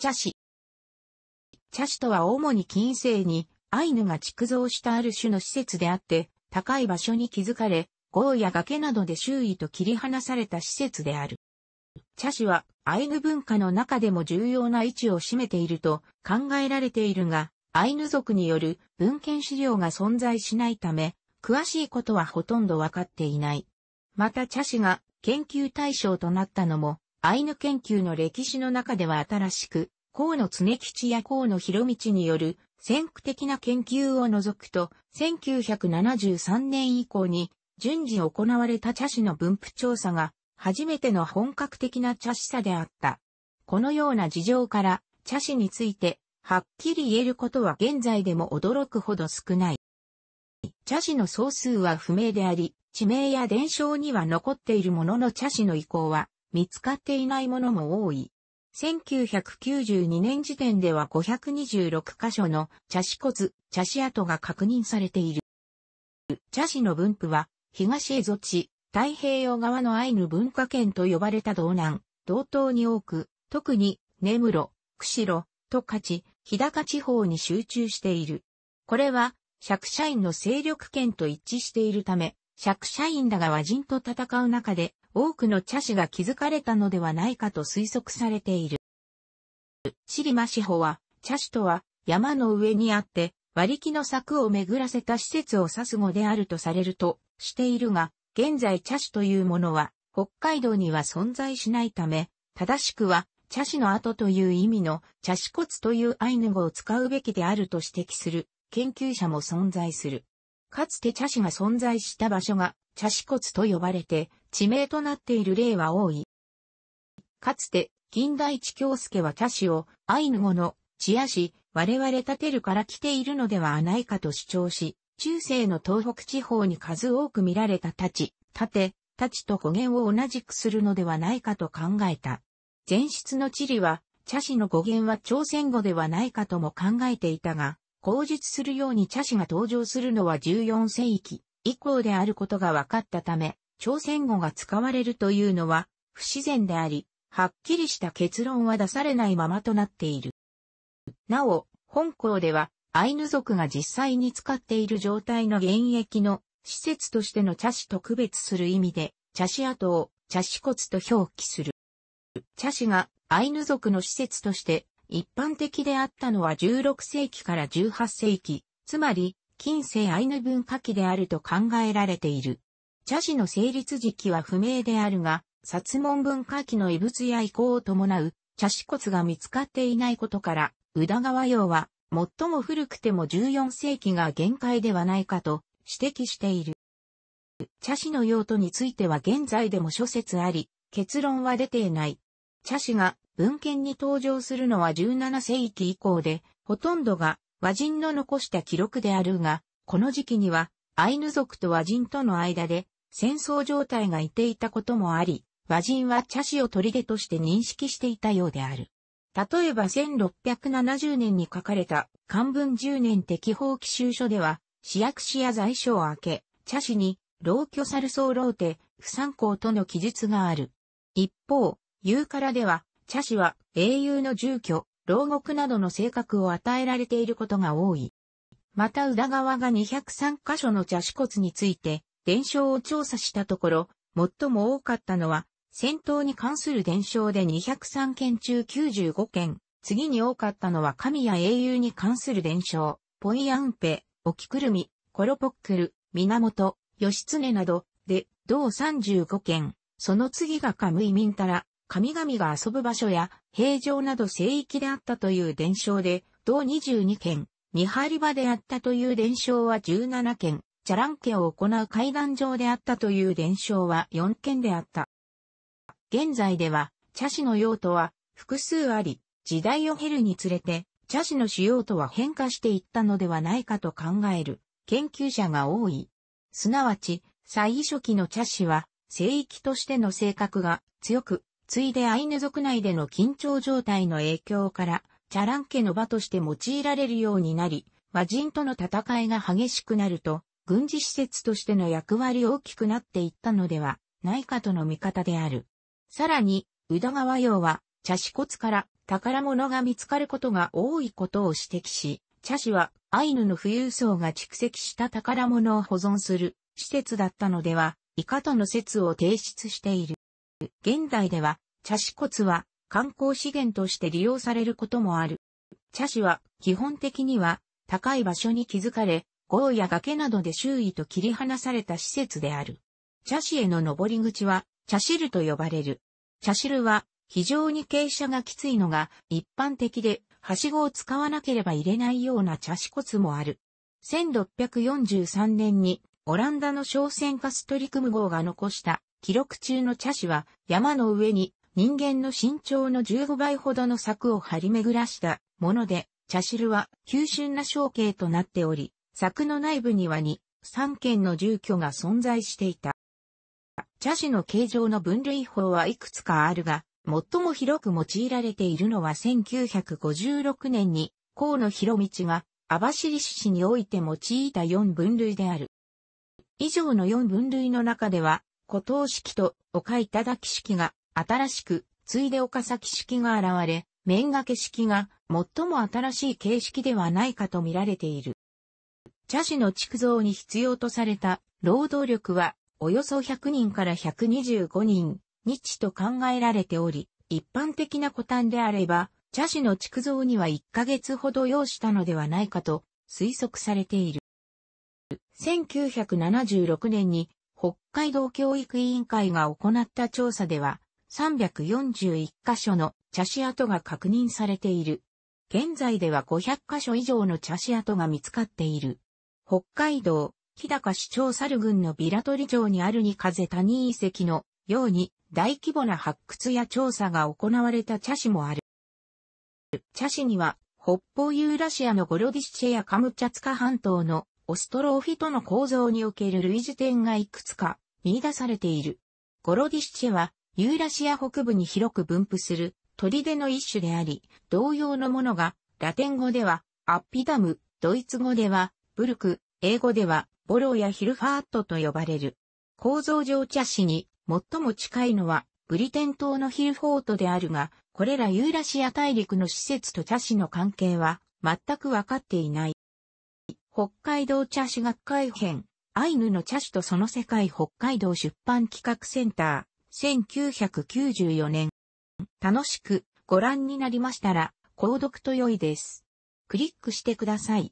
茶師。茶師とは主に近世にアイヌが築造したある種の施設であって、高い場所に築かれ、豪や崖などで周囲と切り離された施設である。茶師はアイヌ文化の中でも重要な位置を占めていると考えられているが、アイヌ族による文献資料が存在しないため、詳しいことはほとんどわかっていない。また茶師が研究対象となったのも、アイヌ研究の歴史の中では新しく、河野常吉や河野博道による先駆的な研究を除くと、1973年以降に順次行われた茶師の分布調査が初めての本格的な茶師さであった。このような事情から茶師についてはっきり言えることは現在でも驚くほど少ない。茶師の総数は不明であり、地名や伝承には残っているものの茶師の意向は見つかっていないものも多い。1992年時点では526箇所の茶子骨、茶子跡が確認されている。茶子の分布は、東蝦夷地、太平洋側のアイヌ文化圏と呼ばれた道南、道東に多く、特に、根室、釧路、十勝、日高地方に集中している。これは、釈社員の勢力圏と一致しているため、釈社員らが和人と戦う中で、多くの茶師が築かれたのではないかと推測されている。シリマシホは、茶師とは山の上にあって、割木の柵を巡らせた施設を指す語であるとされるとしているが、現在茶師というものは、北海道には存在しないため、正しくは、茶師の後という意味の茶師骨というアイヌ語を使うべきであると指摘する研究者も存在する。かつて茶師が存在した場所が茶師骨と呼ばれて地名となっている例は多い。かつて、近代地京介は茶師をアイヌ語のチアし、我々立てるから来ているのではないかと主張し、中世の東北地方に数多く見られた立ち、立て、立ちと語源を同じくするのではないかと考えた。前室の地理は、茶師の語源は朝鮮語ではないかとも考えていたが、口述するように茶師が登場するのは14世紀以降であることが分かったため、朝鮮語が使われるというのは不自然であり、はっきりした結論は出されないままとなっている。なお、本校では、アイヌ族が実際に使っている状態の現役の施設としての茶師と区別する意味で、茶師跡を茶師骨と表記する。茶師がアイヌ族の施設として一般的であったのは16世紀から18世紀、つまり、近世アイヌ文化期であると考えられている。茶事の成立時期は不明であるが、薩門文化期の遺物や遺構を伴う茶子骨が見つかっていないことから、宇田川洋は最も古くても14世紀が限界ではないかと指摘している。茶子の用途については現在でも諸説あり、結論は出ていない。茶子が文献に登場するのは17世紀以降で、ほとんどが和人の残した記録であるが、この時期にはアイヌ族と和人との間で戦争状態がいていたこともあり、和人は茶師を取り出として認識していたようである。例えば1670年に書かれた漢文10年適法記集書では、市役市や在所を開け、茶師に、老居猿僧老手、不参考との記述がある。一方、うからでは、茶師は英雄の住居、牢獄などの性格を与えられていることが多い。また裏側が203箇所の茶師骨について、伝承を調査したところ、最も多かったのは、戦闘に関する伝承で203件中95件、次に多かったのは神や英雄に関する伝承、ポイアンペ、オキクルミ、コロポックル、源、義経など、で、同35件、その次がカムイミンタラ、神々が遊ぶ場所や平城など聖域であったという伝承で、同22件、見張り場であったという伝承は17件、チャラン家を行う階段上であったという伝承は4件であった。現在では、茶師の用途は複数あり、時代を経るにつれて、茶師の主要とは変化していったのではないかと考える研究者が多い。すなわち、最初期の茶師は、聖域としての性格が強く、次いでアイヌ族内での緊張状態の影響から、チャラン家の場として用いられるようになり、和人との戦いが激しくなると、軍事施設としての役割大きくなっていったのではないかとの見方である。さらに、宇田川洋は、茶師骨から宝物が見つかることが多いことを指摘し、茶師はアイヌの富裕層が蓄積した宝物を保存する施設だったのでは、以下との説を提出している。現代では、茶師骨は観光資源として利用されることもある。茶師は基本的には高い場所に築かれ、豪や崖などで周囲と切り離された施設である。茶師への登り口は茶汁と呼ばれる。茶汁は非常に傾斜がきついのが一般的で、はしごを使わなければ入れないような茶師骨もある。1643年にオランダの商船カストリクム号が残した記録中の茶師は山の上に人間の身長の15倍ほどの柵を張り巡らしたもので、茶汁は急峻な象形となっており、柵の内部には2、3軒の住居が存在していた。茶師の形状の分類法はいくつかあるが、最も広く用いられているのは1956年に河野博道が網走市において用いた4分類である。以上の4分類の中では、古島式と岡頂式が新しく、ついで岡崎式が現れ、面掛け式が最も新しい形式ではないかと見られている。茶師の築造に必要とされた労働力はおよそ100人から125人、日と考えられており、一般的な古丹であれば、茶師の築造には1ヶ月ほど要したのではないかと推測されている。1976年に北海道教育委員会が行った調査では、341箇所の茶師跡が確認されている。現在では500箇所以上の茶師跡が見つかっている。北海道、日高市長猿郡のビラトリ城にあるに風谷遺跡のように大規模な発掘や調査が行われた茶師もある。茶師には北方ユーラシアのゴロディシチェやカムチャツカ半島のオストローフィトの構造における類似点がいくつか見出されている。ゴロディシチェはユーラシア北部に広く分布する砦の一種であり、同様のものがラテン語ではアッピダム、ドイツ語ではブルク、英語ではボローやヒルファーットと呼ばれる。構造上茶師に最も近いのはブリテン島のヒルフォートであるが、これらユーラシア大陸の施設と茶師の関係は全くわかっていない。北海道茶師学会編、アイヌの茶師とその世界北海道出版企画センター、1994年。楽しくご覧になりましたら、購読と良いです。クリックしてください。